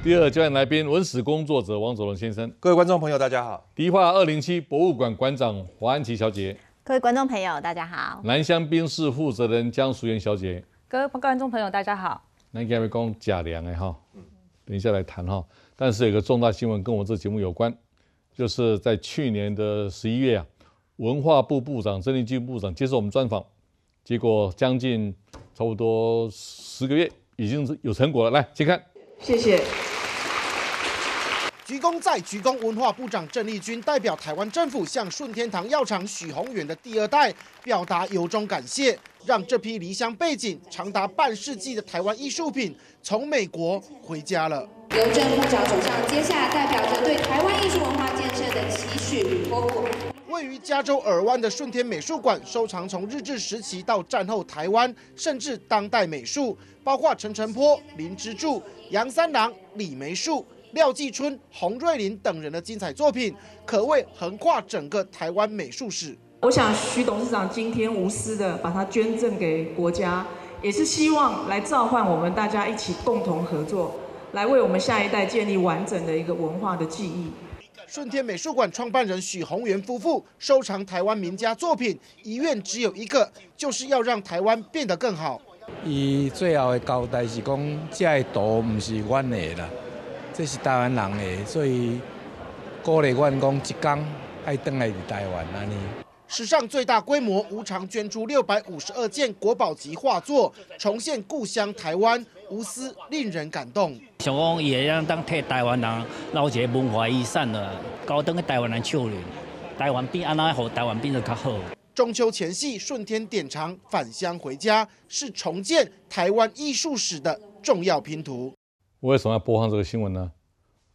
第二，教练来宾，文史工作者王佐龙先生。各位观众朋友，大家好。迪化二零七博物馆馆长华安琪小姐。各位观众朋友，大家好。南香冰室负责人江淑媛小姐。各位观众朋友，大家好。南跟各位讲假哎哈，等一下来谈哈。但是有个重大新闻跟我这节目有关，就是在去年的十一月啊，文化部部长郑令君部长接受我们专访，结果将近差不多十个月，已经有成果了。来，请看。谢谢。鞠躬在鞠躬，文化部长郑丽君代表台湾政府向顺天堂药厂许宏远的第二代表达由衷感谢，让这批离乡背景长达半世纪的台湾艺术品从美国回家了。由郑部长走向接下来代表着对台湾艺术文化建设的期许，与托付。位于加州尔湾的顺天美术馆收藏从日治时期到战后台湾，甚至当代美术，包括陈澄波、林之助、杨三郎、李梅树、廖继春、洪瑞麟等人的精彩作品，可谓横跨整个台湾美术史。我想，徐董事长今天无私的把它捐赠给国家，也是希望来召唤我们大家一起共同合作，来为我们下一代建立完整的一个文化的记忆。顺天美术馆创办人许宏源夫妇收藏台湾名家作品，遗愿只有一个，就是要让台湾变得更好。伊最后的交代是讲，这图唔是阮的啦，这是台湾人的，所以鼓励员工一岗爱登来台湾呢。史上最大规模无偿捐出六百五十二件国宝级画作，重现故乡台湾。无私令人感动。想讲也让当替台湾人捞一个文化遗产了，高等的台湾人手里，台湾变安怎，让台湾变得较好。中秋前夕，顺天典藏返乡回家，是重建台湾艺术史的重要拼图。为什么要播放这个新闻呢？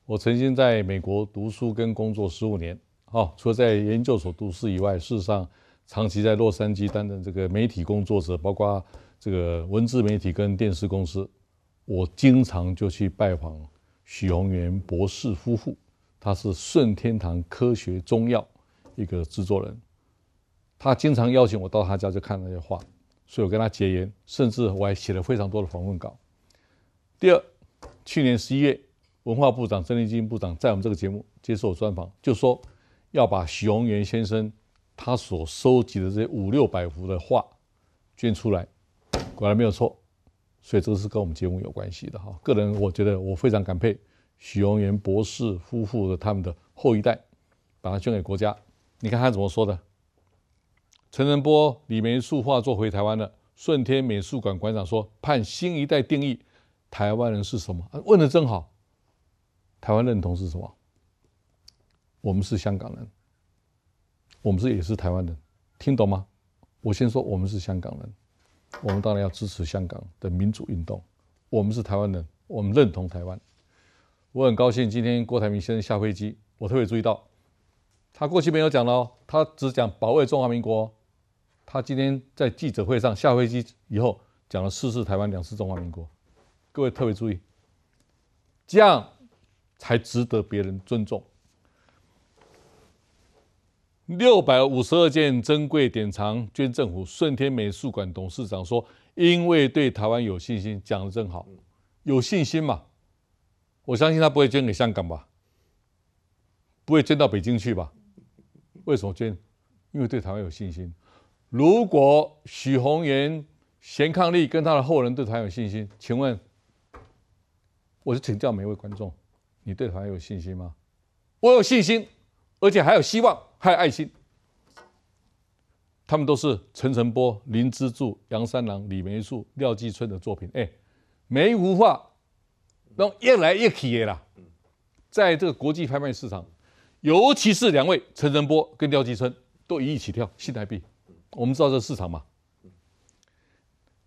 我曾经在美国读书跟工作十五年，好，除了在研究所读书以外，事实上长期在洛杉矶担任这个媒体工作者，包括这个文字媒体跟电视公司。我经常就去拜访许宏元博士夫妇，他是顺天堂科学中药一个制作人，他经常邀请我到他家去看那些画，所以我跟他结缘，甚至我还写了非常多的访问稿。第二，去年十一月，文化部长郑丽君部长在我们这个节目接受专访，就说要把许宏元先生他所收集的这五六百幅的画捐出来，果然没有错。所以这个是跟我们节目有关系的哈。个人我觉得我非常感佩许荣源博士夫妇的他们的后一代，把它捐给国家。你看他怎么说的？陈仁波李梅树画作回台湾了。顺天美术馆馆长说，盼新一代定义台湾人是什么？问的真好。台湾认同是什么？我们是香港人，我们是也是台湾人，听懂吗？我先说我们是香港人。我们当然要支持香港的民主运动。我们是台湾人，我们认同台湾。我很高兴今天郭台铭先生下飞机，我特别注意到，他过去没有讲了，他只讲保卫中华民国。他今天在记者会上下飞机以后，讲了四次台湾，两次中华民国。各位特别注意，这样才值得别人尊重。六百五十二件珍贵典藏捐政府，顺天美术馆董事长说：“因为对台湾有信心。”讲的真好，有信心嘛？我相信他不会捐给香港吧？不会捐到北京去吧？为什么捐？因为对台湾有信心。如果许宏源、咸康利跟他的后人对台湾有信心，请问，我就请教每一位观众，你对台湾有信心吗？我有信心。而且还有希望，还有爱心。他们都是陈晨波、林之助、杨三郎、李梅树、廖继春的作品。哎，梅湖画，那越来越起业了。在这个国际拍卖市场，尤其是两位陈晨波跟廖继春都一起跳，新台币。我们知道这市场嘛。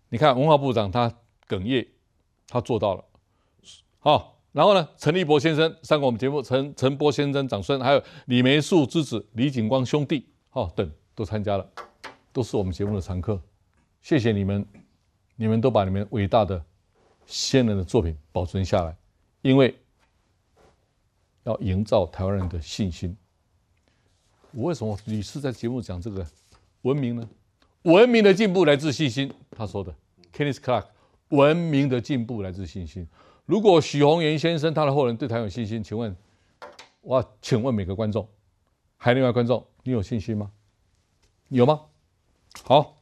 你看文化部长他哽咽，他做到了。好。然后呢？陈立波先生上过我们节目，陈陈波先生长孙，还有李梅树之子李景光兄弟，哦等都参加了，都是我们节目的常客。谢谢你们，你们都把你们伟大的先人的作品保存下来，因为要营造台湾人的信心。我为什么屡次在节目讲这个文明呢？文明的进步来自信心，他说的，Kenneth Clark，文明的进步来自信心。如果许宏元先生他的后人对台有信心，请问，我请问每个观众，还另外观众，你有信心吗？有吗？好，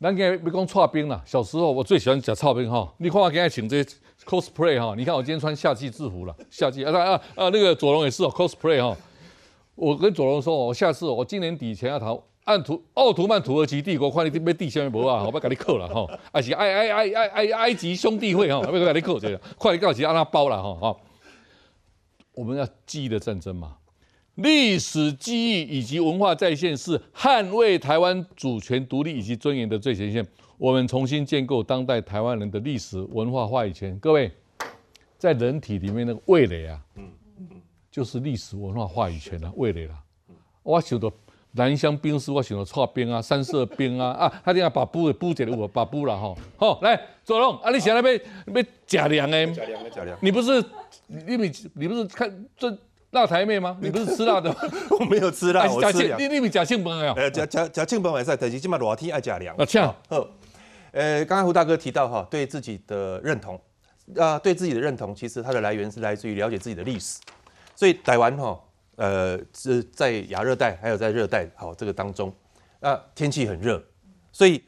咱今要讲草兵啦。小时候我最喜欢讲草兵哈。你看我今日请这 cosplay 哈，你看我今天穿夏季制服了，夏季啊啊啊！那个左龙也是哦 cosplay 哈。我跟左龙说，我下次我今年底前要逃。按图奥图曼土耳其帝国快你这边地下灭不啊？我 不给你扣了吼，还是埃埃埃埃埃埃及兄弟会吼，我不给你扣这个，快点告辞，让他包了吼吼。我们要记忆的战争嘛，历史记忆以及文化再现是捍卫台湾主权独立以及尊严的最前线。我们重新建构当代台湾人的历史文化话语权。各位，在人体里面的味蕾啊，就是历史文化话语权的味蕾了。我想多。南香冰丝，我想到搓冰啊，三色冰啊，啊，他怎啊把布的布解下，我把布了吼，好，来，左龙，啊，你现在要要贾凉诶？贾凉的，贾凉。你不是，你比你不是看这辣台妹吗？你不是吃辣的吗？我没有吃辣，我吃贾，你你比贾庆鹏还要，呃，贾贾贾庆鹏还在，但是今码热天爱贾凉。啊，请。好，呃，刚刚胡大哥提到哈，对自己的认同，啊，对自己的认同，其实它的来源是来自于了解自己的历史，所以逮完哈。呃，在亚热带还有在热带，好，这个当中，啊，天气很热，所以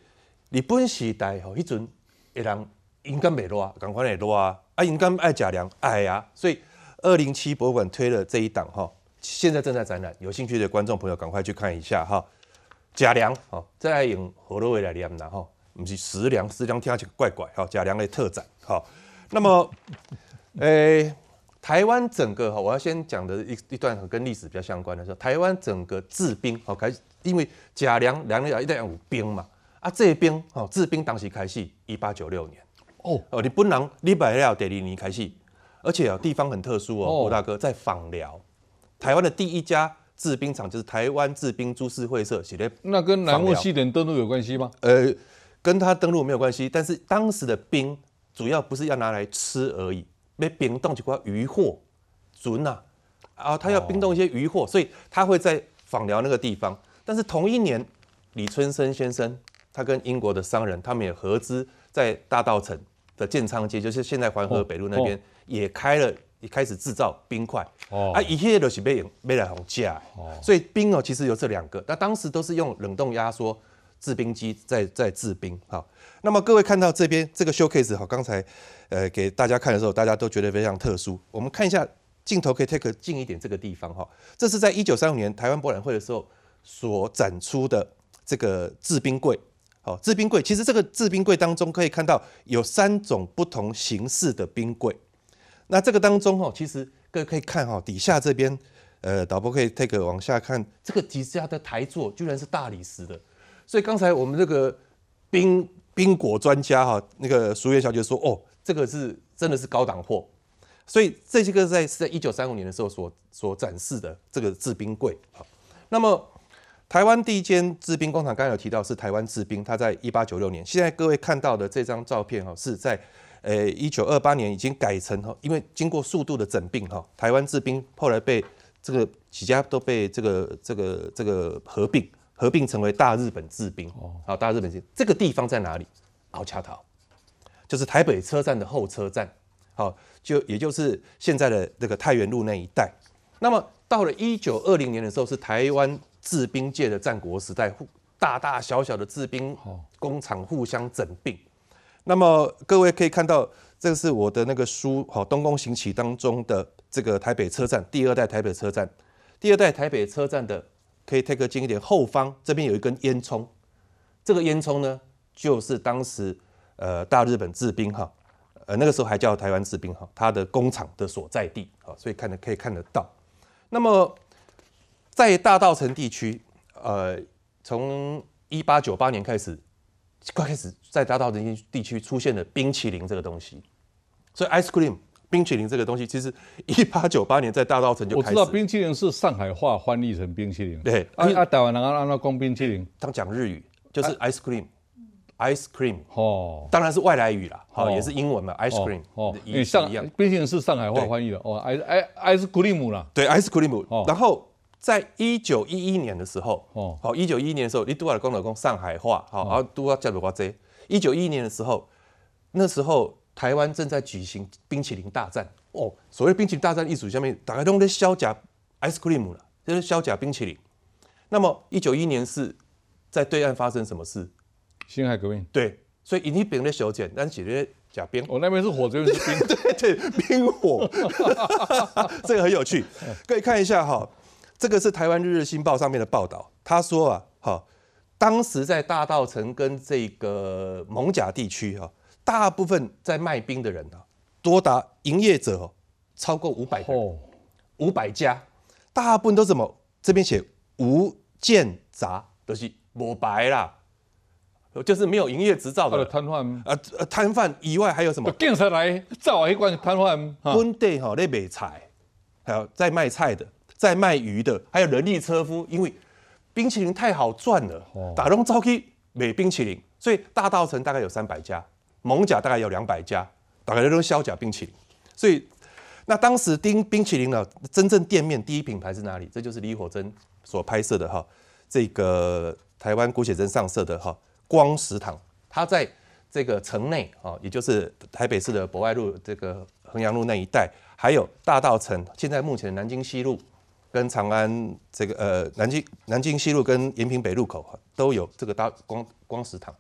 日本时代吼，迄阵，诶，人应该袂热，赶快来热啊，啊，应该爱假凉，爱啊，所以二零七博物馆推了这一档哈，现在正在展览，有兴趣的观众朋友赶快去看一下哈，假凉，好，再用何乐会来念啦哈，不是食凉，食凉听起怪怪哈，假凉的特展，好，那么，诶。台湾整个哈，我要先讲的一一段很跟历史比较相关的，说台湾整个制冰好开，因为甲良良了一定要有冰嘛啊，这一冰哈制冰当时开始一八九六年哦哦，你不能你不了第二年开始，而且啊地方很特殊哦，吴大哥在访寮，台湾的第一家制冰厂就是台湾制冰株式会社写的。那跟南澳西点登陆有关系吗？呃，跟他登陆没有关系，但是当时的冰主要不是要拿来吃而已。被冰冻一块鱼货，准呐！啊，他要冰冻一些鱼货，所以他会在访寮那个地方。但是同一年，李春生先生他跟英国的商人他们也合资在大道城的建昌街，就是现在淮河北路那边，也开了，也开始制造冰块。哦啊，一切都是被被来红价哦。所以冰哦，其实有这两个，那当时都是用冷冻压缩。制冰机在在制冰，好，那么各位看到这边这个 showcase 哈，刚才呃给大家看的时候，大家都觉得非常特殊。我们看一下镜头，可以 take 近一点这个地方哈，这是在1935年台湾博览会的时候所展出的这个制冰柜，好，制冰柜。其实这个制冰柜当中可以看到有三种不同形式的冰柜。那这个当中哈，其实各位可以看哈，底下这边呃，导播可以 take 往下看，这个底下的台座居然是大理石的。所以刚才我们这个冰冰果专家哈，那个淑月小姐说哦，这个是真的是高档货。所以这些个在是在一九三五年的时候所所展示的这个制冰柜。好，那么台湾第一间制冰工厂，刚才有提到是台湾制冰，它在一八九六年。现在各位看到的这张照片哈，是在呃一九二八年已经改成哈，因为经过速度的整并哈，台湾制冰后来被这个几家都被这个这个这个合并。合并成为大日本制兵哦，好，大日本这个地方在哪里？敖恰岛，就是台北车站的后车站，好，就也就是现在的那个太原路那一带。那么到了一九二零年的时候，是台湾制兵界的战国时代，大大小小的制兵工厂互相整并。那么各位可以看到，这是我的那个书《好东宫行起》当中的这个台北车站第二代台北车站，第二代台北车站的。可以贴个近一点，后方这边有一根烟囱，这个烟囱呢，就是当时呃大日本制冰哈，呃那个时候还叫台湾制冰哈，它的工厂的所在地啊，所以看的可以看得到。那么在大道城地区，呃，从一八九八年开始，快开始在大道城地区出现了冰淇淋这个东西，所以 ice cream。冰淇淋这个东西，其实一八九八年在大稻城就开始。我知道冰淇淋是上海话翻译成冰淇淋。对，啊啊，台湾人啊，那他讲冰淇淋，他讲日语，就是 ice cream，ice cream，哦，当然是外来语啦，好，也是英文嘛，ice cream，哦，一样。冰淇淋是上海话翻译的，哦，ice ice c r e a m 啦。对，ice cream。然后在一九一一年的时候，哦，哦，一九一一年的时候，你杜阿功老公上海话，好，然后杜阿叫鲁阿贼。一九一一年的时候，那时候。台湾正在举行冰淇淋大战哦，所谓冰淇淋大战艺术下面打开通的削假冰淇淋了，就是削假冰淇淋。那么一九一年是在对岸发生什么事？辛亥革命。对，所以印尼边的削假，但解的假边。哦，那边是火这边是冰。对对，冰火，这个很有趣，可以看一下哈。这个是台湾《日日新报》上面的报道，他说啊，好，当时在大道城跟这个蒙甲地区哈。大部分在卖冰的人呢，多达营业者超过五百个，五百家，大部分都怎么这边写无证杂都是抹白啦，就是没有营业执照的摊贩。呃呃，摊贩以外还有什么？警察来造啊，一罐摊贩。本地 n d a 哈那边菜，还有在卖菜的，在卖鱼的，还有人力车夫，因为冰淇淋太好赚了，打隆招基买冰淇淋，所以大道城大概有三百家。蒙甲大概有两百家，大概都是销甲冰淇淋，所以那当时丁冰淇淋呢，真正店面第一品牌是哪里？这就是李火珍所拍摄的哈，这个台湾古写真上色的哈，光食堂，它在这个城内啊，也就是台北市的博爱路、这个衡阳路那一带，还有大道城，现在目前南京西路跟长安这个呃南京南京西路跟延平北路口都有这个大光光食堂。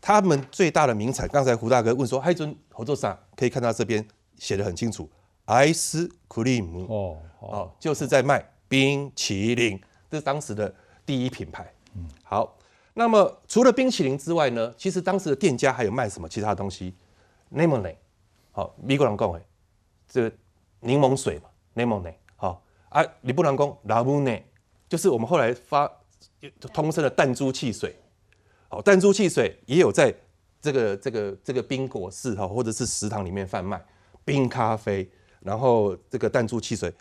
他们最大的名产，刚才胡大哥问说：“海尊合作上可以看到这边写的很清楚，Ice Cream 哦哦，就是在卖冰淇淋，这是当时的第一品牌。嗯，好。那么除了冰淇淋之外呢，其实当时的店家还有卖什么其他的东西？Lemonade，好，美国人讲的，这柠檬水嘛，Lemonade。好啊，你不能讲 Lemonade，就是我们后来发通称的弹珠汽水。好，弹珠汽水也有在这个这个这个冰果室哈，或者是食堂里面贩卖冰咖啡，然后这个弹珠汽水，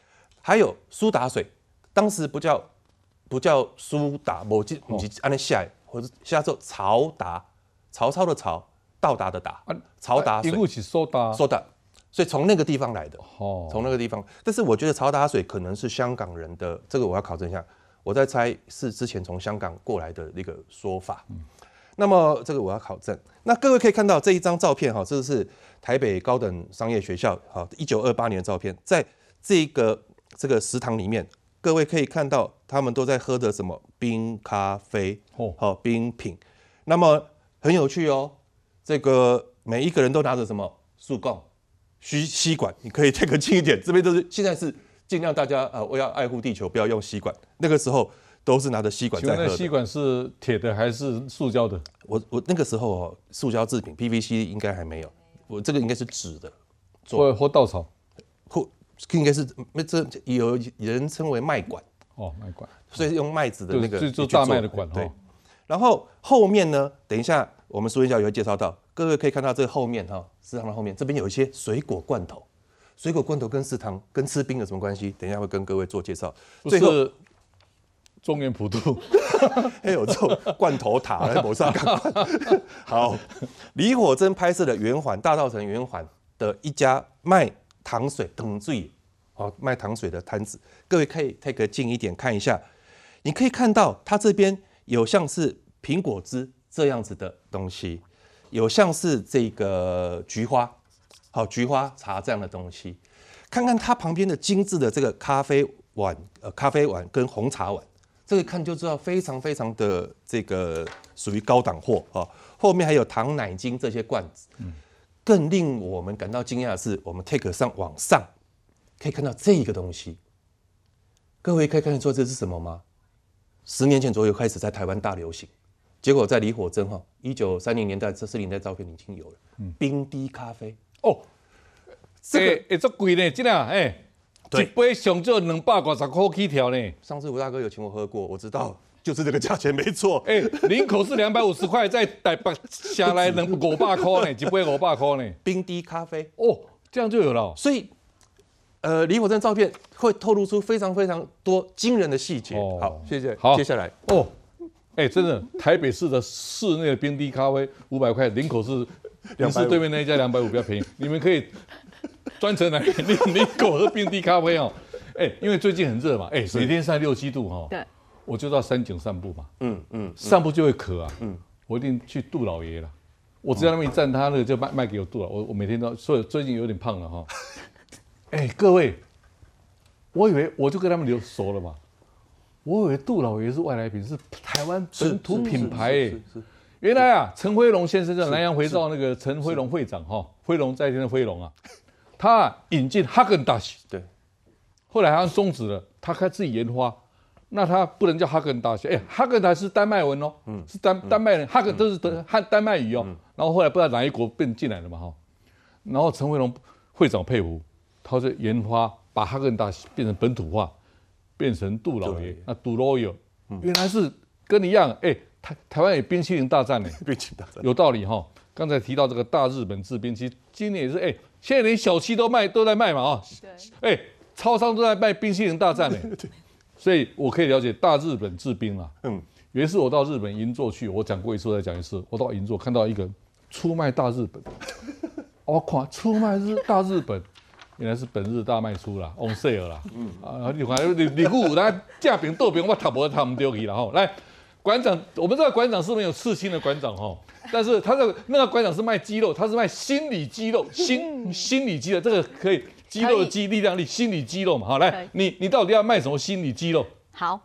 还有苏打水，当时不叫不叫苏打，某几某几安尼下或者下做候潮打曹操的曹，到达的达，潮打一路是苏打苏打，所以从那个地方来的，从那个地方，但是我觉得曹打水可能是香港人的，这个我要考证一下，我在猜是之前从香港过来的那个说法。那么这个我要考证，那各位可以看到这一张照片哈，这是台北高等商业学校哈，一九二八年的照片，在这个这个食堂里面，各位可以看到他们都在喝的什么冰咖啡哦，冰品，那么很有趣哦，这个每一个人都拿着什么塑棍、吸吸管，你可以这个近一点，这边都是现在是尽量大家啊，我要爱护地球，不要用吸管，那个时候。都是拿着吸管在喝。那吸管是铁的还是塑胶的？我我那个时候哦，塑胶制品 PVC 应该还没有。我这个应该是纸的，或或稻草，或应该是这有人称为麦管哦，麦管，所以用麦子的那个做。做大麦的管哦。然后后面呢？等一下，我们苏一下，也会介绍到，各位可以看到这个后面哈，食堂的后面这边有一些水果罐头。水果罐头跟食堂跟吃冰有什么关系？等一下会跟各位做介绍。最后。中原普渡，还 有这种罐头塔在抹上。好，李火珍拍摄的圆环大稻城圆环的一家卖糖水等最，哦，卖糖水的摊子，各位可以推个近一点看一下。你可以看到它这边有像是苹果汁这样子的东西，有像是这个菊花，好菊花茶这样的东西。看看它旁边的精致的这个咖啡碗，呃，咖啡碗跟红茶碗。这个看就知道，非常非常的这个属于高档货啊！后面还有糖奶精这些罐子。更令我们感到惊讶的是，我们 take 上网上可以看到这一个东西。各位可以看得出这是什么吗？十年前左右开始在台湾大流行，结果在李火珍哈，一九三零年代、四年代照片已经有了冰滴咖啡。哦，这个诶，这贵呢进来哎。一杯熊就能百五十块几条呢？上次吴大哥有请我喝过，我知道 就是这个价钱，没错。哎，零口是两百五十块，再打八下来能五百块呢，一杯五百块呢。冰滴咖啡哦，这样就有了。所以，呃，李火珍照片会透露出非常非常多惊人的细节。好，谢谢。好，接下来哦，哎，真的，台北市的市内的冰滴咖啡五百块，零口是，林市对面那一家两百五比较便宜，你们可以。专程来你你给我喝冰滴咖啡哦，哎，因为最近很热嘛，哎，每天三六七度哈，对，我就到山景散步嘛，嗯嗯，散步就会渴啊，嗯，我一定去杜老爷了，我只要他么一站，他那个就卖卖给我杜老，我我每天都所以最近有点胖了哈，哎，各位，我以为我就跟他们留熟了嘛，我以为杜老爷是外来品，是台湾本土品牌，是原来啊，陈辉龙先生在南洋回到那个陈辉龙会长哈，辉龙在天的辉龙啊。他引进哈根达斯，对，后来好像终止了。他开自己研发，那他不能叫哈根达斯。哎，哈根达是丹麦文哦，是丹丹麦人，哈根都是德汉丹麦语哦。然后后来不知道哪一国变进来了嘛哈。然后陈惠龙会长佩服，他说研发把哈根达斯变成本土化，变成杜老爷。那杜老爷原来是跟你一样，哎，台台湾也冰淇淋大战呢。冰淇淋大战有道理哈。刚才提到这个大日本制冰淇淋，今年也是哎。现在连小七都卖，都在卖嘛啊！对，哎，超商都在卖冰淇淋大战嘞。所以我可以了解大日本制冰啊。嗯，有一次我到日本银座去，我讲过一次，再讲一次，我到银座看到一个出卖大日本，我靠，出卖日大日本，原来是本日大卖出啦，on sale 啦。嗯啊，你讲你你顾，那假饼豆饼我睇唔睇唔丢去然吼，来。馆长，我们这个馆长是没有刺青的馆长哈，但是他那个那个馆长是卖肌肉，他是卖心理肌肉，心心理肌肉，这个可以肌肉的肌，力量力，心理肌肉嘛，好来，你你到底要卖什么心理肌肉？好，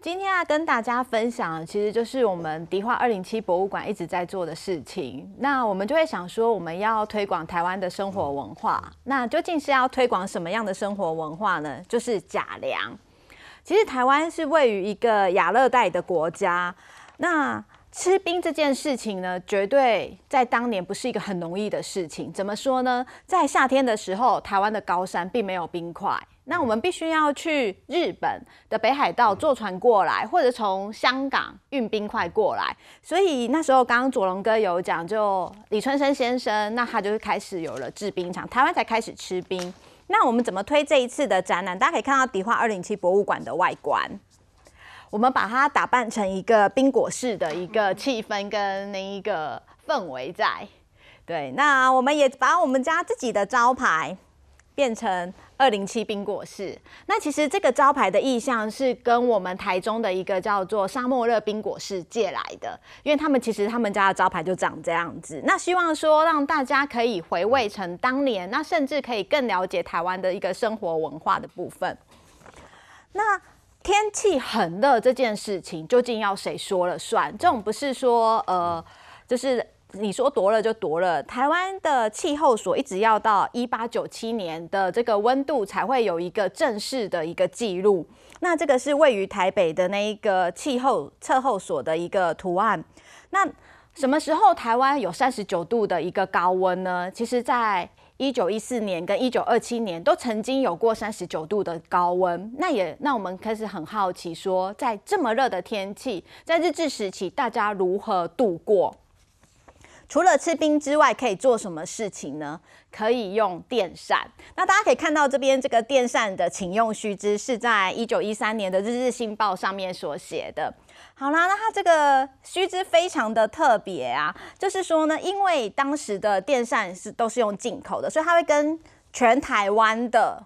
今天要跟大家分享，其实就是我们迪化二零七博物馆一直在做的事情。那我们就会想说，我们要推广台湾的生活文化，那究竟是要推广什么样的生活文化呢？就是假粮。其实台湾是位于一个亚热带的国家，那吃冰这件事情呢，绝对在当年不是一个很容易的事情。怎么说呢？在夏天的时候，台湾的高山并没有冰块，那我们必须要去日本的北海道坐船过来，或者从香港运冰块过来。所以那时候，刚刚左龙哥有讲，就李春生先生，那他就是开始有了制冰厂，台湾才开始吃冰。那我们怎么推这一次的展览？大家可以看到迪化二零七博物馆的外观，我们把它打扮成一个宾果式的一个气氛跟那一个氛围在。对，那我们也把我们家自己的招牌。变成二零七冰果室，那其实这个招牌的意向是跟我们台中的一个叫做沙漠热冰果室借来的，因为他们其实他们家的招牌就长这样子。那希望说让大家可以回味成当年，那甚至可以更了解台湾的一个生活文化的部分。那天气很热这件事情，究竟要谁说了算？这种不是说呃，就是。你说夺了就夺了，台湾的气候所一直要到一八九七年的这个温度才会有一个正式的一个记录。那这个是位于台北的那一个气候测候所的一个图案。那什么时候台湾有三十九度的一个高温呢？其实，在一九一四年跟一九二七年都曾经有过三十九度的高温。那也，让我们开始很好奇说，在这么热的天气，在日治时期大家如何度过？除了吃冰之外，可以做什么事情呢？可以用电扇。那大家可以看到这边这个电扇的请用须知，是在一九一三年的日日新报上面所写的。好啦，那它这个须知非常的特别啊，就是说呢，因为当时的电扇是都是用进口的，所以他会跟全台湾的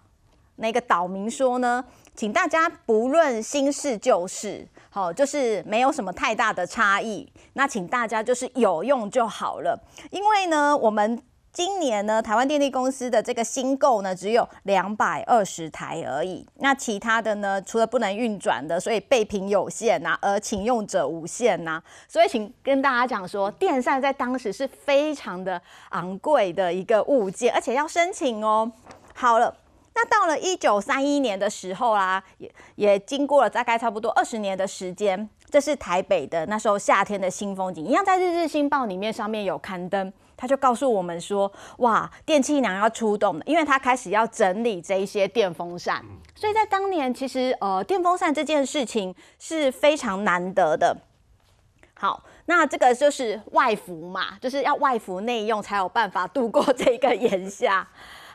那个岛民说呢，请大家不论新事旧事。好，就是没有什么太大的差异。那请大家就是有用就好了，因为呢，我们今年呢，台湾电力公司的这个新购呢，只有两百二十台而已。那其他的呢，除了不能运转的，所以备品有限呐，而请用者无限呐。所以请跟大家讲说，电扇在当时是非常的昂贵的一个物件，而且要申请哦。好了。那到了一九三一年的时候啦，也也经过了大概差不多二十年的时间。这是台北的那时候夏天的新风景，一样在《日日新报》里面上面有刊登。他就告诉我们说：“哇，电器娘要出动了，因为他开始要整理这一些电风扇。所以在当年，其实呃，电风扇这件事情是非常难得的。好，那这个就是外服嘛，就是要外服内用才有办法度过这个炎夏。”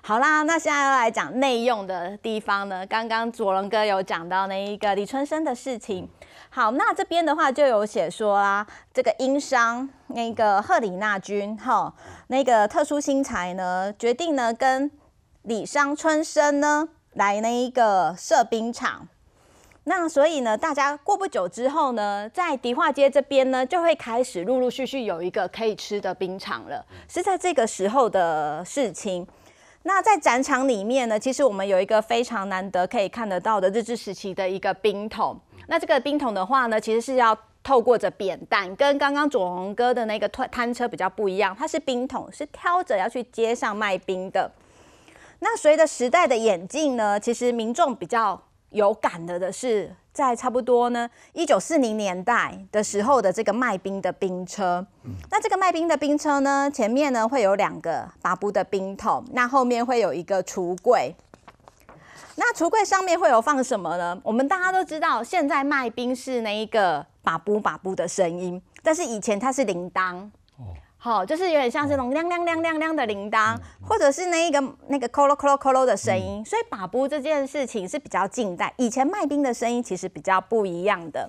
好啦，那现在要来讲内用的地方呢。刚刚左龙哥有讲到那一个李春生的事情。好，那这边的话就有写说啦，这个殷商那个贺里那君哈，那个特殊新材呢，决定呢跟李商春生呢来那一个设冰场。那所以呢，大家过不久之后呢，在迪化街这边呢，就会开始陆陆续续有一个可以吃的冰场了，是在这个时候的事情。那在展场里面呢，其实我们有一个非常难得可以看得到的日治时期的一个冰桶。那这个冰桶的话呢，其实是要透过着扁担，跟刚刚左宏哥的那个推摊车比较不一样，它是冰桶，是挑着要去街上卖冰的。那随着时代的演进呢，其实民众比较。有感的的是，在差不多呢一九四零年代的时候的这个卖冰的冰车，那这个卖冰的冰车呢，前面呢会有两个马布的冰桶，那后面会有一个橱柜，那橱柜上面会有放什么呢？我们大家都知道，现在卖冰是那一个把布把布的声音，但是以前它是铃铛。好，就是有点像是那种亮亮亮亮亮的铃铛，或者是那一个那个咯扣咯扣」咯的声音。所以把冰这件事情是比较近代，以前卖冰的声音其实比较不一样的。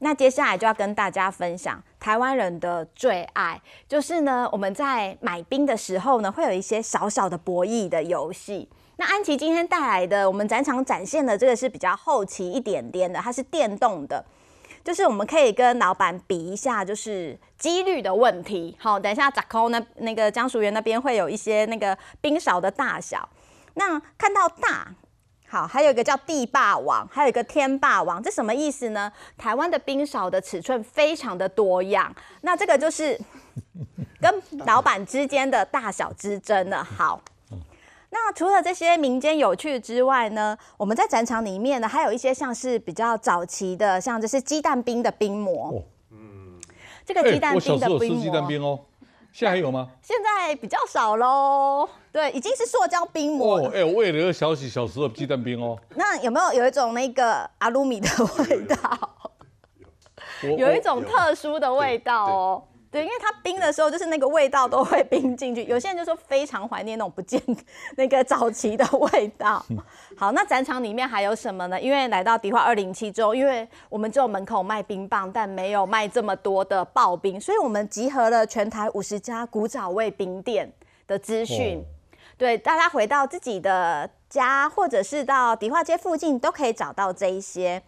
那接下来就要跟大家分享台湾人的最爱，就是呢我们在买冰的时候呢，会有一些小小的博弈的游戏。那安琪今天带来的，我们展场展现的这个是比较后期一点点的，它是电动的。就是我们可以跟老板比一下，就是几率的问题。好，等一下 c a o 那那个江淑媛那边会有一些那个冰勺的大小。那看到大，好，还有一个叫地霸王，还有一个天霸王，这什么意思呢？台湾的冰勺的尺寸非常的多样。那这个就是跟老板之间的大小之争了。好。那除了这些民间有趣之外呢，我们在展场里面呢，还有一些像是比较早期的，像这是鸡蛋冰的冰模。哦，嗯，这个鸡蛋冰的冰模。哦，现在还有吗？现在比较少喽。对，已经是塑胶冰模。哦，哎，我为了小喜小时候鸡蛋冰哦。那有没有有一种那个阿鲁米的味道？有，有一种特殊的味道哦。对，因为它冰的时候，就是那个味道都会冰进去。有些人就说非常怀念那种不见 那个早期的味道。好，那展场里面还有什么呢？因为来到迪化二零七之后，因为我们只有门口卖冰棒，但没有卖这么多的刨冰，所以我们集合了全台五十家古早味冰店的资讯。对，大家回到自己的家，或者是到迪化街附近，都可以找到这一些。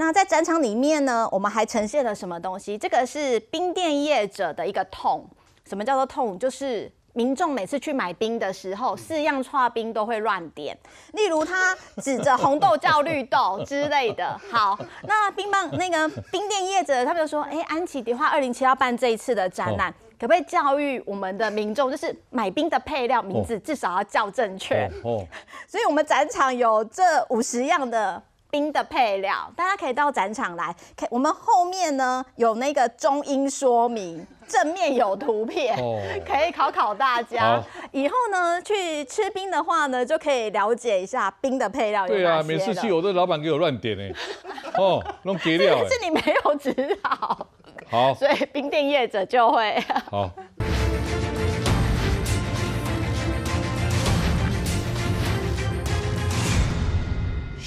那在展场里面呢，我们还呈现了什么东西？这个是冰店业者的一个痛。什么叫做痛？就是民众每次去买冰的时候，四样串冰都会乱点，例如他指着红豆叫绿豆之类的。好，那冰棒那个冰店业者，他们就说：“哎，安琪迪化二零七要办这一次的展览，可不可以教育我们的民众，就是买冰的配料名字至少要叫正确？”哦，所以，我们展场有这五十样的。冰的配料，大家可以到展场来。可我们后面呢有那个中英说明，正面有图片，可以考考大家。以后呢去吃冰的话呢，就可以了解一下冰的配料。对啊，每次去我的老板给我乱点呢。哦，弄给料。是你没有指导。好，所以冰店业者就会好。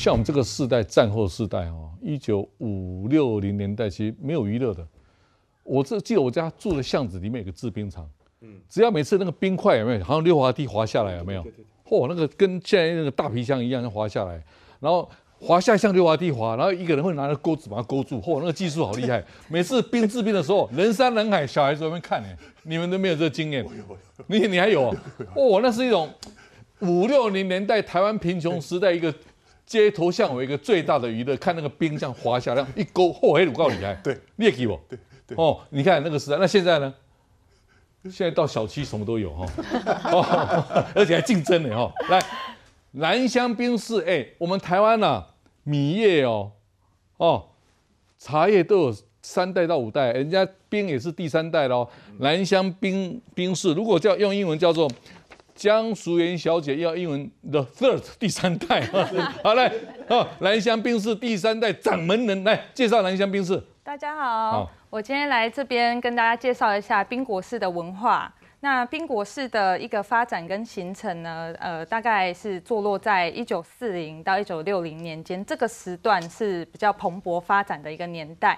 像我们这个世代，战后世代哦，一九五六零年代其实没有娱乐的。我这记得我家住的巷子里面有个制冰厂，嗯，只要每次那个冰块有没有，好像溜滑梯滑下来有没有？嚯，那个跟现在那个大皮箱一样，滑下来，然后滑下像溜滑梯滑，然后一个人会拿着钩子把它勾住，嚯，那个技术好厉害。每次冰制冰的时候，人山人海，小孩子在那边看哎，你们都没有这经验，你你还有？哦，那是一种五六零年代台湾贫穷时代一个。街头巷尾一个最大的娱乐，看那个冰像滑下来，一勾，哇！哎，我告你，哎，对，也奇我，对对哦，你看那个是代，那现在呢？现在到小区什么都有哈，哦，而且还竞争呢哈。来，兰香冰室，哎，我们台湾呢，米业哦，哦，茶叶都有三代到五代，人家冰也是第三代咯。哦。兰香冰冰室，如果叫用英文叫做。江淑媛小姐要英文，The Third 第三代，好来哦，蓝香冰室第三代掌门人来介绍蓝香冰室。大家好，我今天来这边跟大家介绍一下冰国式的文化。那冰国式的一个发展跟形成呢，呃，大概是坐落在一九四零到一九六零年间，这个时段是比较蓬勃发展的一个年代。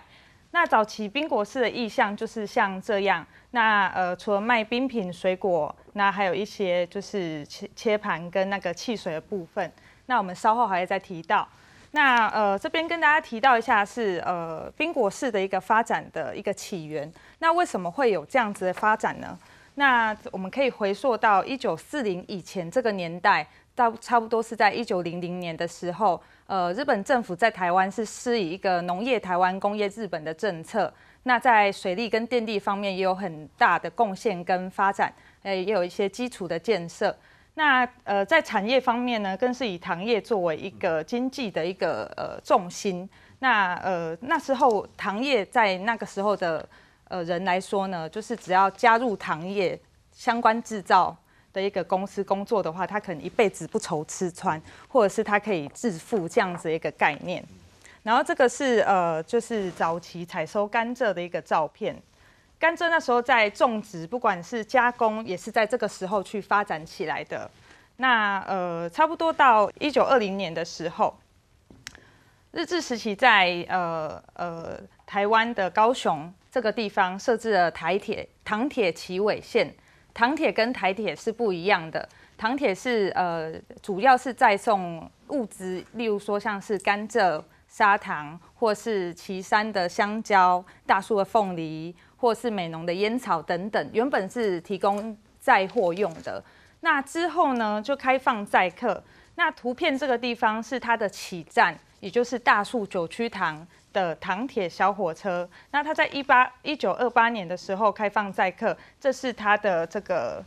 那早期冰国式的意象就是像这样。那呃，除了卖冰品、水果，那还有一些就是切切盘跟那个汽水的部分。那我们稍后还会再提到。那呃，这边跟大家提到一下，是呃冰果式的一个发展的一个起源。那为什么会有这样子的发展呢？那我们可以回溯到一九四零以前这个年代，到差不多是在一九零零年的时候，呃，日本政府在台湾是施以一个农业台湾、工业日本的政策。那在水利跟电力方面也有很大的贡献跟发展，诶，也有一些基础的建设。那呃，在产业方面呢，更是以糖业作为一个经济的一个呃重心。那呃，那时候糖业在那个时候的呃人来说呢，就是只要加入糖业相关制造的一个公司工作的话，他可能一辈子不愁吃穿，或者是他可以致富这样子一个概念。然后这个是呃，就是早期采收甘蔗的一个照片。甘蔗那时候在种植，不管是加工，也是在这个时候去发展起来的。那呃，差不多到一九二零年的时候，日治时期在呃呃台湾的高雄这个地方设置了台铁糖铁旗尾线。糖铁跟台铁是不一样的，糖铁是呃主要是在送物资，例如说像是甘蔗。砂糖，或是旗山的香蕉，大树的凤梨，或是美浓的烟草等等，原本是提供载货用的。那之后呢，就开放载客。那图片这个地方是它的起站，也就是大树九曲堂的糖铁小火车。那它在一八一九二八年的时候开放载客，这是它的这个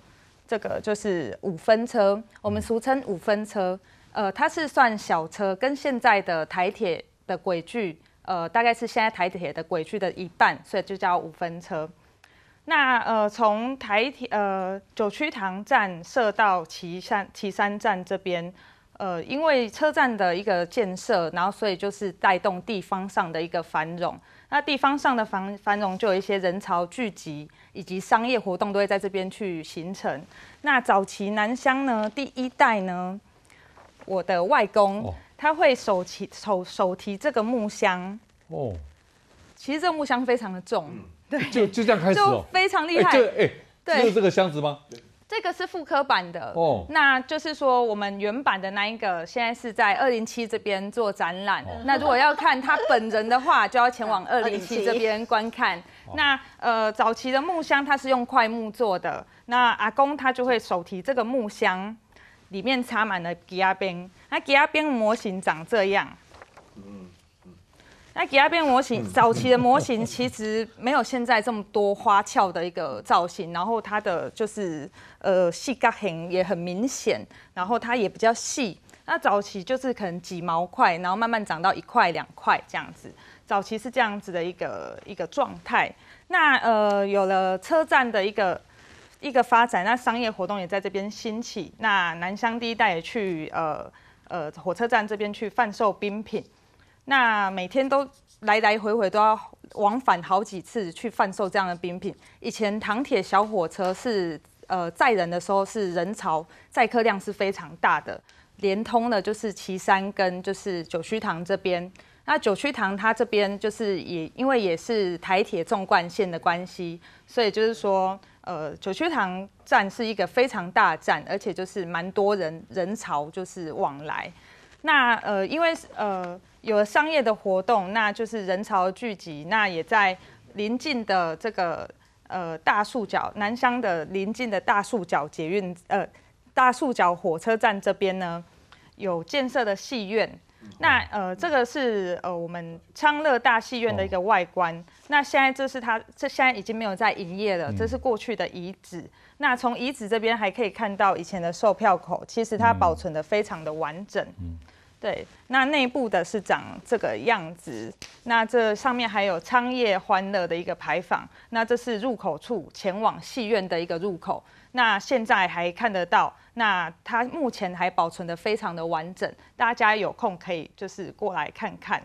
这个就是五分车，我们俗称五分车。呃，它是算小车，跟现在的台铁。的轨距，呃，大概是现在台铁的轨距的一半，所以就叫五分车。那呃，从台铁呃九曲塘站设到旗山旗山站这边，呃，因为车站的一个建设，然后所以就是带动地方上的一个繁荣。那地方上的繁繁荣，就有一些人潮聚集，以及商业活动都会在这边去形成。那早期南乡呢，第一代呢，我的外公。他会手提手手提这个木箱哦，其实这个木箱非常的重，对，就就这样开始哦，非常厉害。这哎，对，就是这个箱子吗？这个是复刻版的哦，那就是说我们原版的那一个现在是在二零七这边做展览，那如果要看他本人的话，就要前往 二零七这边观看。那呃，早期的木箱它是用块木做的，那阿公他就会手提这个木箱。里面插满了吉亚宾，那吉亚宾模型长这样。那吉亚边模型早期的模型其实没有现在这么多花俏的一个造型，然后它的就是呃细格型也很明显，然后它也比较细。那早期就是可能几毛块，然后慢慢涨到一块两块这样子。早期是这样子的一个一个状态。那呃有了车站的一个。一个发展，那商业活动也在这边兴起。那南乡第一代也去呃呃火车站这边去贩售冰品，那每天都来来回回都要往返好几次去贩售这样的冰品。以前糖铁小火车是呃载人的时候是人潮，载客量是非常大的。连通的就是旗山跟就是九曲堂这边。那九曲堂它这边就是也因为也是台铁纵贯线的关系，所以就是说。呃，九曲堂站是一个非常大站，而且就是蛮多人人潮，就是往来。那呃，因为呃有了商业的活动，那就是人潮聚集。那也在临近的这个呃大树脚南乡的临近的大树脚捷运呃大树脚火车站这边呢，有建设的戏院。那呃，这个是呃我们昌乐大戏院的一个外观。那现在这是它，这现在已经没有在营业了，这是过去的遗址。那从遗址这边还可以看到以前的售票口，其实它保存的非常的完整。嗯，对。那内部的是长这个样子。那这上面还有“昌业欢乐”的一个牌坊。那这是入口处前往戏院的一个入口。那现在还看得到，那它目前还保存的非常的完整，大家有空可以就是过来看看。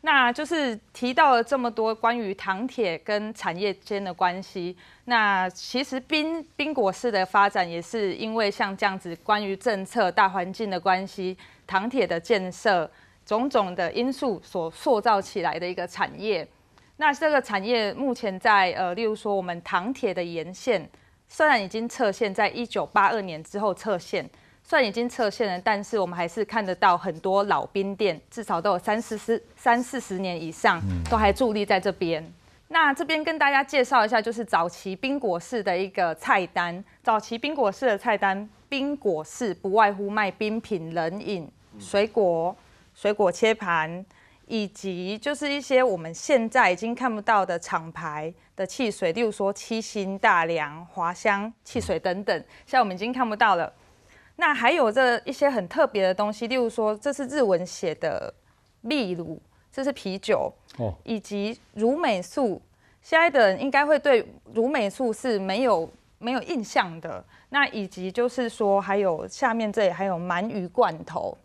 那就是提到了这么多关于糖铁跟产业间的关系，那其实冰冰果市的发展也是因为像这样子关于政策大环境的关系，糖铁的建设种种的因素所塑造起来的一个产业。那这个产业目前在呃，例如说我们糖铁的沿线。虽然已经撤线，在一九八二年之后撤线，虽然已经撤线了，但是我们还是看得到很多老兵店，至少都有三四十、三四十年以上，都还伫立在这边。那这边跟大家介绍一下，就是早期冰果式的一个菜单。早期冰果式的菜单，冰果式不外乎卖冰品、冷饮、水果、水果切盘。以及就是一些我们现在已经看不到的厂牌的汽水，例如说七星、大梁、华香汽水等等，现在我们已经看不到了。那还有这一些很特别的东西，例如说这是日文写的秘鲁，这是啤酒，哦，以及乳美素。现在的人应该会对乳美素是没有没有印象的。那以及就是说还有下面这里还有鳗鱼罐头。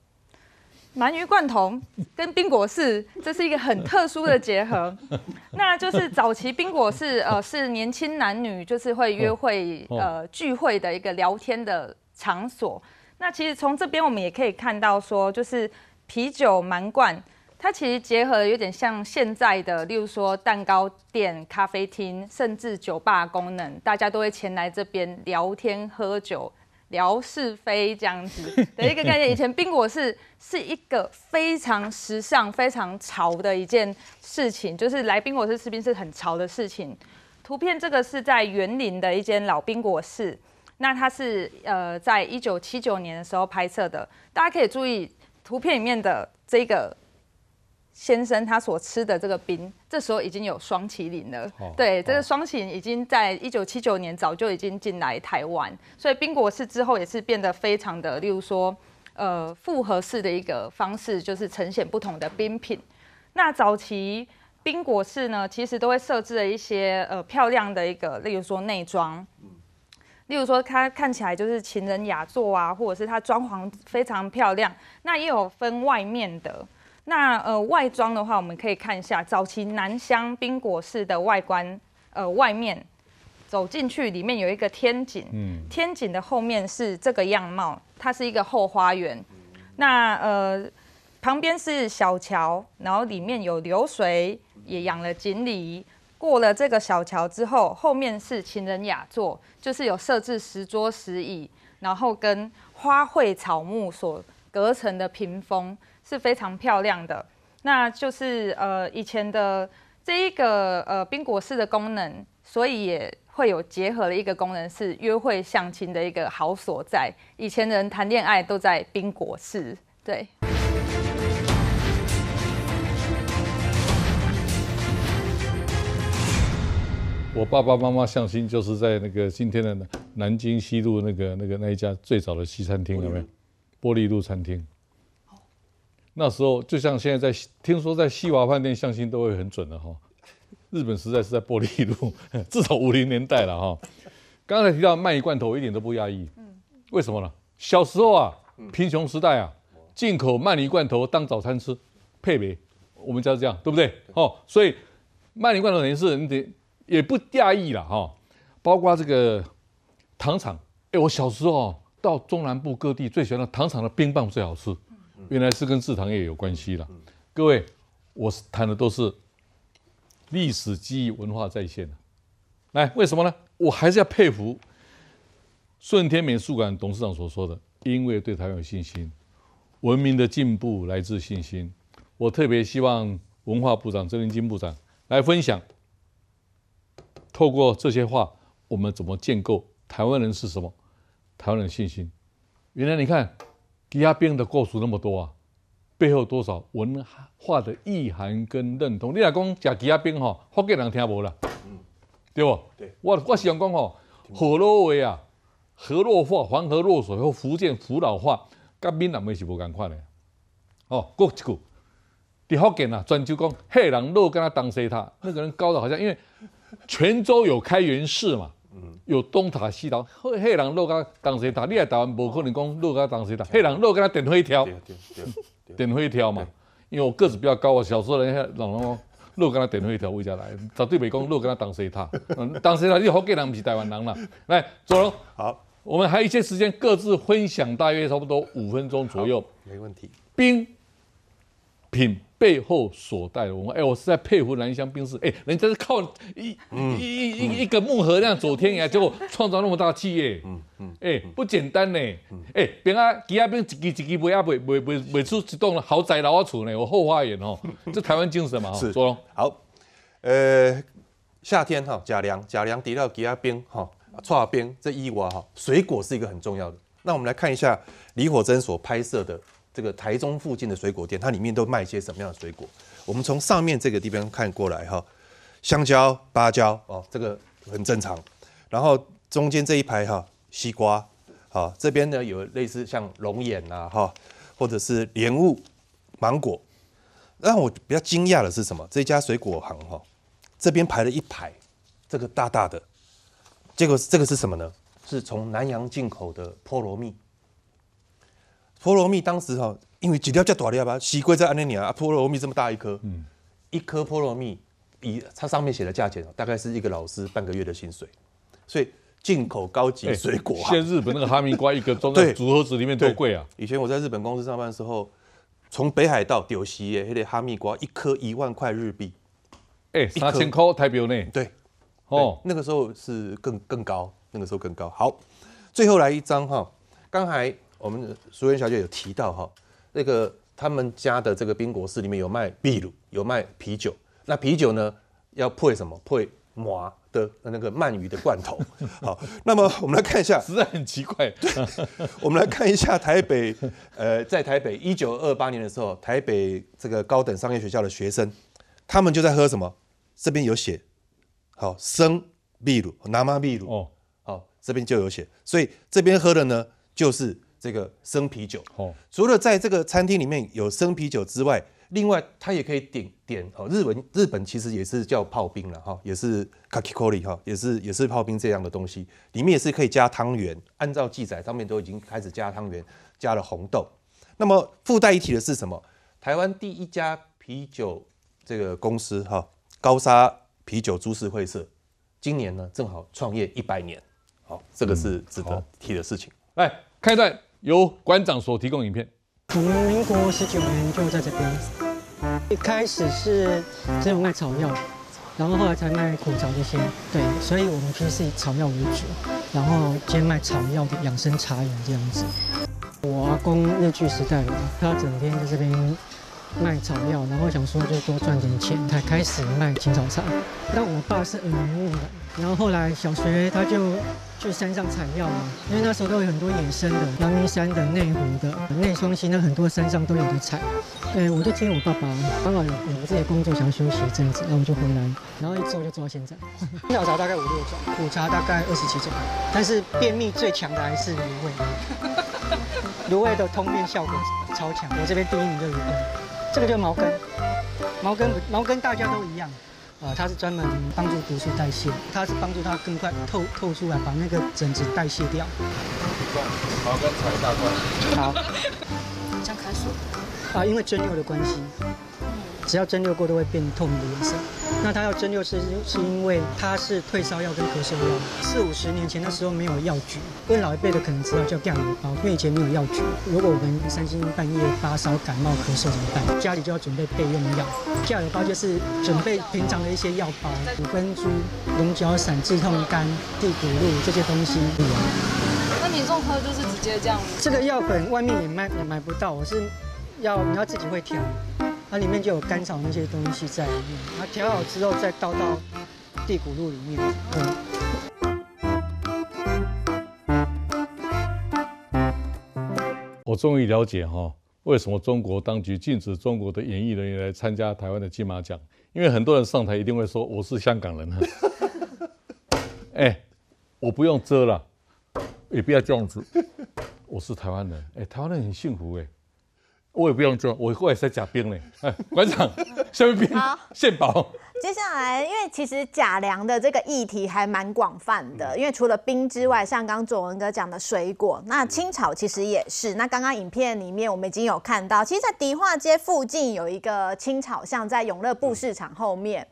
鳗鱼罐头跟冰果室，这是一个很特殊的结合。那就是早期冰果室，呃，是年轻男女就是会约会、呃，聚会的一个聊天的场所。那其实从这边我们也可以看到，说就是啤酒蛮罐，它其实结合有点像现在的，例如说蛋糕店、咖啡厅，甚至酒吧功能，大家都会前来这边聊天喝酒。聊是非这样子 的一个概念。以前宾果是是一个非常时尚、非常潮的一件事情，就是来宾果室吃冰是很潮的事情。图片这个是在园林的一间老宾果室，那它是呃在一九七九年的时候拍摄的。大家可以注意图片里面的这个。先生他所吃的这个冰，这时候已经有双麒麟了。对，这个双麒麟已经在一九七九年早就已经进来台湾，所以冰果室之后也是变得非常的，例如说，呃，复合式的一个方式，就是呈现不同的冰品。那早期冰果室呢，其实都会设置了一些呃漂亮的一个，例如说内装，例如说它看起来就是情人雅座啊，或者是它装潢非常漂亮，那也有分外面的。那呃外装的话，我们可以看一下早期南乡冰果式的外观。呃，外面走进去，里面有一个天井。嗯。天井的后面是这个样貌，它是一个后花园。那呃旁边是小桥，然后里面有流水，也养了锦鲤。过了这个小桥之后，后面是情人雅座，就是有设置石桌石椅，然后跟花卉草木所隔成的屏风。是非常漂亮的，那就是呃以前的这一个呃宾果室的功能，所以也会有结合了一个功能，是约会相亲的一个好所在。以前人谈恋爱都在宾果室，对。我爸爸妈妈相亲就是在那个今天的南京西路那个那个那一家最早的西餐厅有没有？玻璃路餐厅。那时候就像现在在听说在西华饭店相亲都会很准的哈，日本实在是在玻璃路，至少五零年代了哈。刚才提到卖鱼罐头，我一点都不压抑，嗯，为什么呢？小时候啊，贫穷时代啊，进口鳗鱼罐头当早餐吃，配比我们家是这样，对不对？哦，所以鳗鱼罐头等于是你也不讶抑了哈。包括这个糖厂，哎，我小时候到中南部各地，最喜欢糖厂的冰棒最好吃。原来是跟制糖业有关系了。各位，我是谈的都是历史记忆、文化再现了。来，为什么呢？我还是要佩服顺天美术馆董事长所说的，因为对台湾有信心。文明的进步来自信心。我特别希望文化部长郑林金部长来分享，透过这些话，我们怎么建构台湾人是什么？台湾的信心。原来你看。吉阿冰的故事那么多啊，背后多少文化的意涵跟认同。你若讲食吉阿冰，吼，福建人听无啦，对不？我我想讲吼，河洛话啊，河洛话、黄河洛水和福建福佬话，甲闽南话是无共款的。哦，国一句，你福建啊，泉州讲黑人肉跟他当西塔，那个人高的好像，因为泉州有开元寺嘛。有东塔西塔，黑黑人落甲东西塔，你来台湾无可能讲落甲东西塔，黑人落点顶一条，点顶一条嘛，因为我个子比较高我小时候人家老人落点顶一条位下来，绝对袂讲落他东西塔，东西塔你福建人不是台湾人啦，来，左龙，好，我们还有一些时间，各自分享大约差不多五分钟左右，没问题，冰。品背后所带的文化，哎，我是在佩服南湘兵士，哎，人家是靠一、一、一、一一个木盒那样走天涯，结果创造那么大企业，嗯嗯，哎，不简单呢，哎，别阿吉阿冰一支一支卖啊卖卖卖出一栋豪宅老好住呢，我后花园哦，这台湾精神嘛，是好，呃，夏天哈，假凉假凉提到吉阿冰哈，搓冰这一话哈，水果是一个很重要的，那我们来看一下李火珍所拍摄的。这个台中附近的水果店，它里面都卖一些什么样的水果？我们从上面这个地方看过来哈，香蕉、芭蕉哦，这个很正常。然后中间这一排哈，西瓜，好，这边呢有类似像龙眼呐哈，或者是莲雾、芒果。让我比较惊讶的是什么？这家水果行哈，这边排了一排，这个大大的，结果这个是什么呢？是从南洋进口的菠萝蜜。菠萝蜜当时哈，因为几条叫大利吧，西归在安那尼啊，菠萝蜜这么大一颗，嗯，一颗菠萝蜜比它上面写的价钱，大概是一个老师半个月的薪水，所以进口高级水果，啊现在日本那个哈密瓜，一个装在组合盒里面多贵啊！以前我在日本公司上班的时候，从北海道钓西黑的哈密瓜，一颗一万块日币，哎，三千块台币内，对，哦，那个时候是更更高，那个时候更高。好，最后来一张哈，刚才。我们淑媛小姐有提到哈，那个他们家的这个冰果室里面有卖秘鲁，有卖啤酒。那啤酒呢，要配什么？配麻的那个鳗鱼的罐头。好，那么我们来看一下，实在很奇怪。对，我们来看一下台北，呃，在台北一九二八年的时候，台北这个高等商业学校的学生，他们就在喝什么？这边有写，好生秘鲁拿妈秘鲁哦，好，这边就有写，所以这边喝的呢，就是。这个生啤酒哦，除了在这个餐厅里面有生啤酒之外，另外它也可以点点哦。日本日本其实也是叫泡冰了哈，也是 kaki kori 哈，也是也是泡冰这样的东西，里面也是可以加汤圆。按照记载，上面都已经开始加汤圆，加了红豆。那么附带一提的是什么？台湾第一家啤酒这个公司哈，高沙啤酒株式会社，今年呢正好创业一百年。好，这个是值得提的事情。来，开段。由馆长所提供影片。我们民国十九年就在这边，一开始是只有卖草药，然后后来才卖苦茶这些。对，所以我们其实以草药为主，然后兼卖草药的养生茶饮这样子。我阿公日据时代，他整天在这边卖草药，然后想说就多赚点钱，才开始卖青草茶。但我爸是耳二目的。然后后来小学他就去山上采药嘛，因为那时候都有很多野生的，阳明山的、内湖的、内双溪那很多山上都有的采。对，我就听我爸爸，刚好有有们自己工作想要休息这样子，然后我就回来，然后一做就做到现在。尿槽茶大概五六种，苦茶大概二十七种，但是便秘最强的还是芦荟。芦荟的通便效果超强，我这边第一名就是芦荟。这个是毛根，毛根毛根大家都一样。啊，它是专门帮助毒素代谢，它是帮助它更快透透出来，把那个疹子代谢掉。好，刚大好。这样开锁。啊，因为蒸馏的关系，只要蒸馏过都会变透明的颜色。那他要针灸是是因为他是退烧药跟咳嗽药。四五十年前那时候没有药局，问老一辈的可能知道叫酱油包。以前没有药局，如果我们三更半夜发烧、感冒、咳嗽怎么办？家里就要准备备用药。酱油包就是准备平常的一些药包，五分珠、龙角散、止痛肝、地骨露这些东西。那你这喝就是直接这样吗？这个药粉外面也卖也买不到，我是要你要自己会调。它里面就有甘草那些东西在里面，它调好之后再倒到地骨露里面。我终于了解哈，为什么中国当局禁止中国的演艺人员来参加台湾的金马奖？因为很多人上台一定会说：“我是香港人。”哎，我不用遮了，也不要这样子，我是台湾人。哎，台湾人很幸福哎。我也不用装，我我也是假冰嘞。哎，馆长，下面冰好现宝。接下来，因为其实假粮的这个议题还蛮广泛的，因为除了冰之外，像刚左文哥讲的水果，那青草其实也是。那刚刚影片里面我们已经有看到，其实，在迪化街附近有一个青草巷，在永乐布市场后面。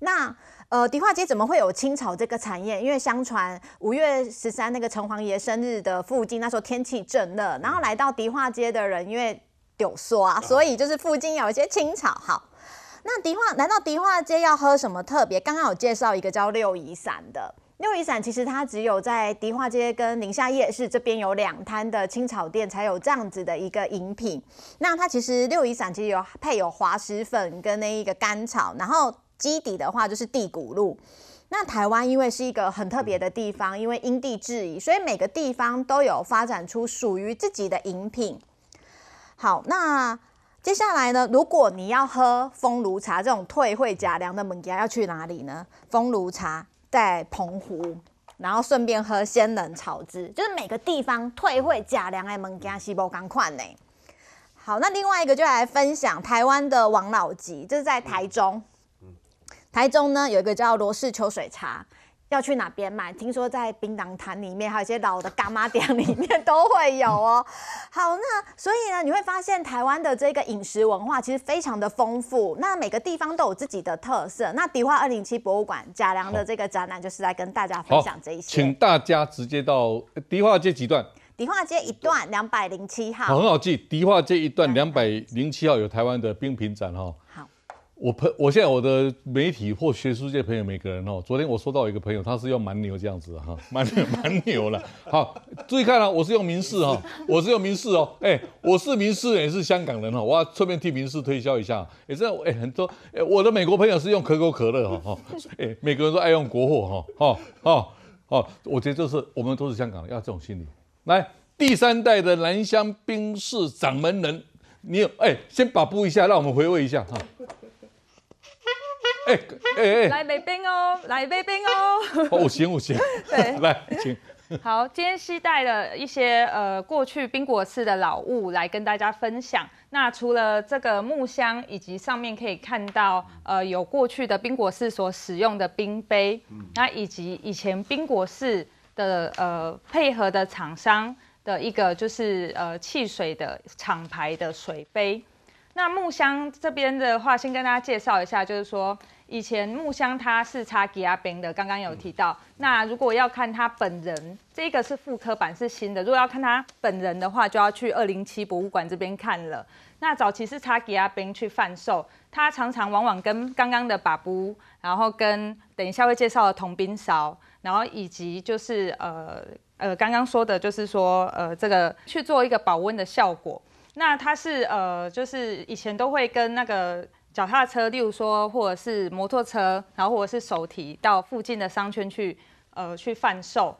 那呃，迪化街怎么会有青草这个产业？因为相传五月十三那个城隍爷生日的附近，那时候天气正热，然后来到迪化街的人，因为有刷，所以就是附近有一些青草。好，那迪化难道迪化街要喝什么特别？刚刚有介绍一个叫六一散的。六一散其实它只有在迪化街跟宁夏夜市这边有两摊的青草店才有这样子的一个饮品。那它其实六一散其实有配有滑石粉跟那一个甘草，然后基底的话就是地骨露。那台湾因为是一个很特别的地方，因为因地制宜，所以每个地方都有发展出属于自己的饮品。好，那接下来呢？如果你要喝封炉茶这种退会假凉的蒙佳，要去哪里呢？封炉茶在澎湖，然后顺便喝鲜人草汁，就是每个地方退会假凉的蒙佳是胞同款呢。好，那另外一个就来分享台湾的王老吉，这是在台中。台中呢有一个叫罗氏秋水茶。要去哪边买？听说在槟榔摊里面，还有一些老的干妈店里面都会有哦。好，那所以呢，你会发现台湾的这个饮食文化其实非常的丰富，那每个地方都有自己的特色。那迪化二零七博物馆，贾良的这个展览就是在跟大家分享这一些，请大家直接到迪化街几段？迪化街一段两百零七号，很好记。迪化街一段两百零七号有台湾的冰品展哈。我朋，我现在我的媒体或学术界朋友每个人哦，昨天我收到一个朋友，他是用蛮牛这样子哈，蛮 蛮牛了。好，注意看啊，我是用明仕哈，我是用明仕哦，哎，我是明仕也是香港人哈，我要顺便替明仕推销一下，也是哎很多哎我的美国朋友是用可口可乐哈哦，哎每个人都爱用国货哈，哦哦哦，我觉得就是我们都是香港人要这种心理。来，第三代的蓝香冰室掌门人，你有哎先把布一下，让我们回味一下哈。哎哎哎！来杯冰哦，来杯冰哦！哦，行，我行。对，来，请。好，今天是带了一些呃过去冰果室的老物来跟大家分享。那除了这个木箱，以及上面可以看到呃有过去的冰果室所使用的冰杯，那以及以前冰果室的呃配合的厂商的一个就是呃汽水的厂牌的水杯。那木箱这边的话，先跟大家介绍一下，就是说以前木箱它是插吉亚冰的，刚刚有提到。那如果要看他本人，这个是复刻版，是新的。如果要看他本人的话，就要去二零七博物馆这边看了。那早期是插吉亚冰去贩售，它常常往往跟刚刚的把布，然后跟等一下会介绍的铜冰勺，然后以及就是呃呃刚刚说的就是说呃这个去做一个保温的效果。那他是呃，就是以前都会跟那个脚踏车，例如说，或者是摩托车，然后或者是手提，到附近的商圈去，呃，去贩售。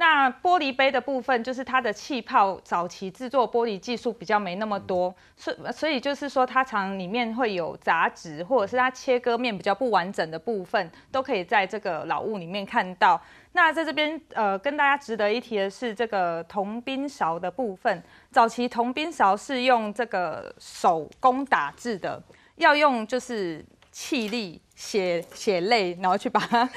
那玻璃杯的部分，就是它的气泡。早期制作玻璃技术比较没那么多，所所以就是说，它厂里面会有杂质，或者是它切割面比较不完整的部分，都可以在这个老物里面看到。那在这边，呃，跟大家值得一提的是，这个铜冰勺的部分，早期铜冰勺是用这个手工打制的，要用就是气力、血血泪，然后去把它。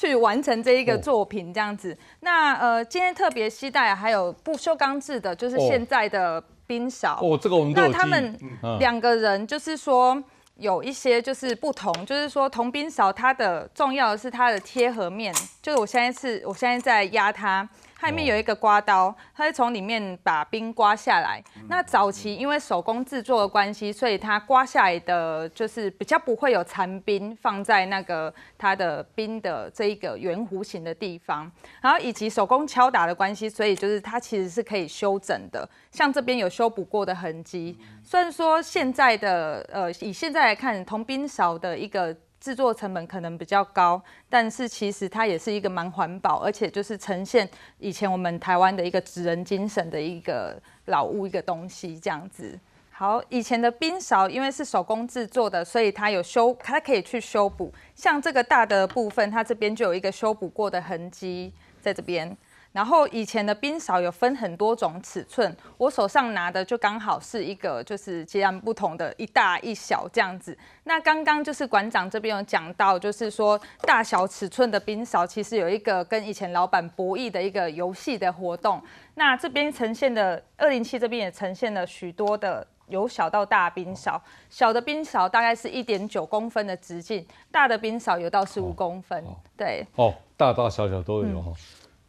去完成这一个作品这样子，那呃，今天特别期待还有不锈钢制的，就是现在的冰勺。哦，这个我们。那他们两个人就是说有一些就是不同，就是说铜冰勺它的重要的是它的贴合面，就是我现在是我现在在压它。它里面有一个刮刀，它是从里面把冰刮下来。那早期因为手工制作的关系，所以它刮下来的就是比较不会有残冰放在那个它的冰的这一个圆弧形的地方，然后以及手工敲打的关系，所以就是它其实是可以修整的，像这边有修补过的痕迹。虽然说现在的呃，以现在来看，铜冰勺的一个。制作成本可能比较高，但是其实它也是一个蛮环保，而且就是呈现以前我们台湾的一个纸人精神的一个老物一个东西这样子。好，以前的冰勺因为是手工制作的，所以它有修，它可以去修补。像这个大的部分，它这边就有一个修补过的痕迹在这边。然后以前的冰勺有分很多种尺寸，我手上拿的就刚好是一个，就是截然不同的一大一小这样子。那刚刚就是馆长这边有讲到，就是说大小尺寸的冰勺其实有一个跟以前老板博弈的一个游戏的活动。那这边呈现的二零七这边也呈现了许多的由小到大冰勺，小的冰勺大概是一点九公分的直径，大的冰勺有到十五公分。对，哦，大大小小都有哈。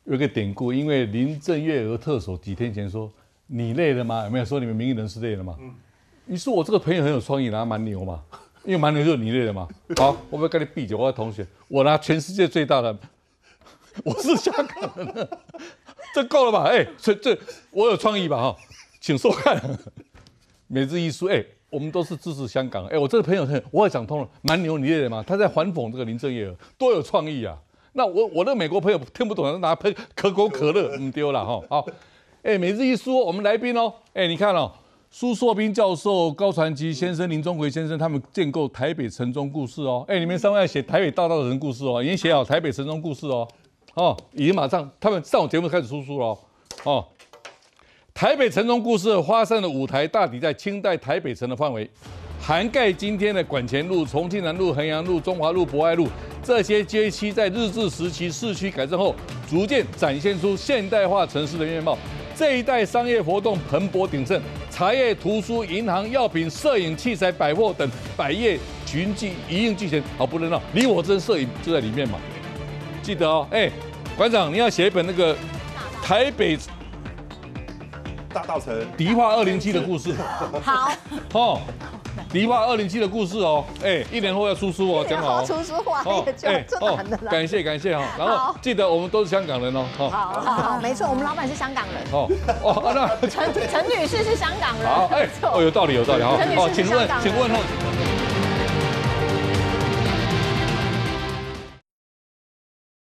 有一个典故，因为林郑月娥特首几天前说：“你累了吗？”有没有说你们民意人士累了吗？于是我这个朋友很有创意，拿蛮牛嘛，因为蛮牛就是你累了嘛。好，我要跟你比酒，我同学，我拿全世界最大的，我是香港人，这够了吧？哎，这这我有创意吧？哈，请收看《每日一书》。哎，我们都是支持香港。哎，我这个朋友很，我也想通了，蛮牛你累了吗？他在反讽这个林郑月娥，多有创意啊！那我我的美国朋友听不懂，拿喷可口可乐，嗯，丢了哈。好，哎，每日一说，我们来宾哦，哎，你看哦，苏硕斌教授、高传吉先生、林忠奎先生，他们建构台北城中故事哦。哎，你们三位要写台北大道人故事哦，已经写好台北城中故事哦，哦，已经马上他们上我节目开始出书了哦。台北城中故事花上的舞台，大抵在清代台北城的范围。涵盖今天的管前路、重庆南路、衡阳路、中华路、博爱路这些街区，在日治时期市区改正后，逐渐展现出现代化城市的面貌。这一带商业活动蓬勃鼎盛，茶叶、图书、银行、药品、摄影器材、百货等百业群聚一应俱全，好不热闹。你我真摄影就在里面嘛？记得哦，哎，馆长你要写一本那个台北大道城迪化二零七的故事。好。好。《梨花二零七》的故事哦，哎，一年后要出书哦，讲好出书完，就做男的了，感谢感谢哈，然后记得我们都是香港人哦，好好好，没错，我们老板是香港人哦，哦，那陈陈女士是香港人，好，哎，哦，有道理有道理，好，陈女士，请问，请问哦。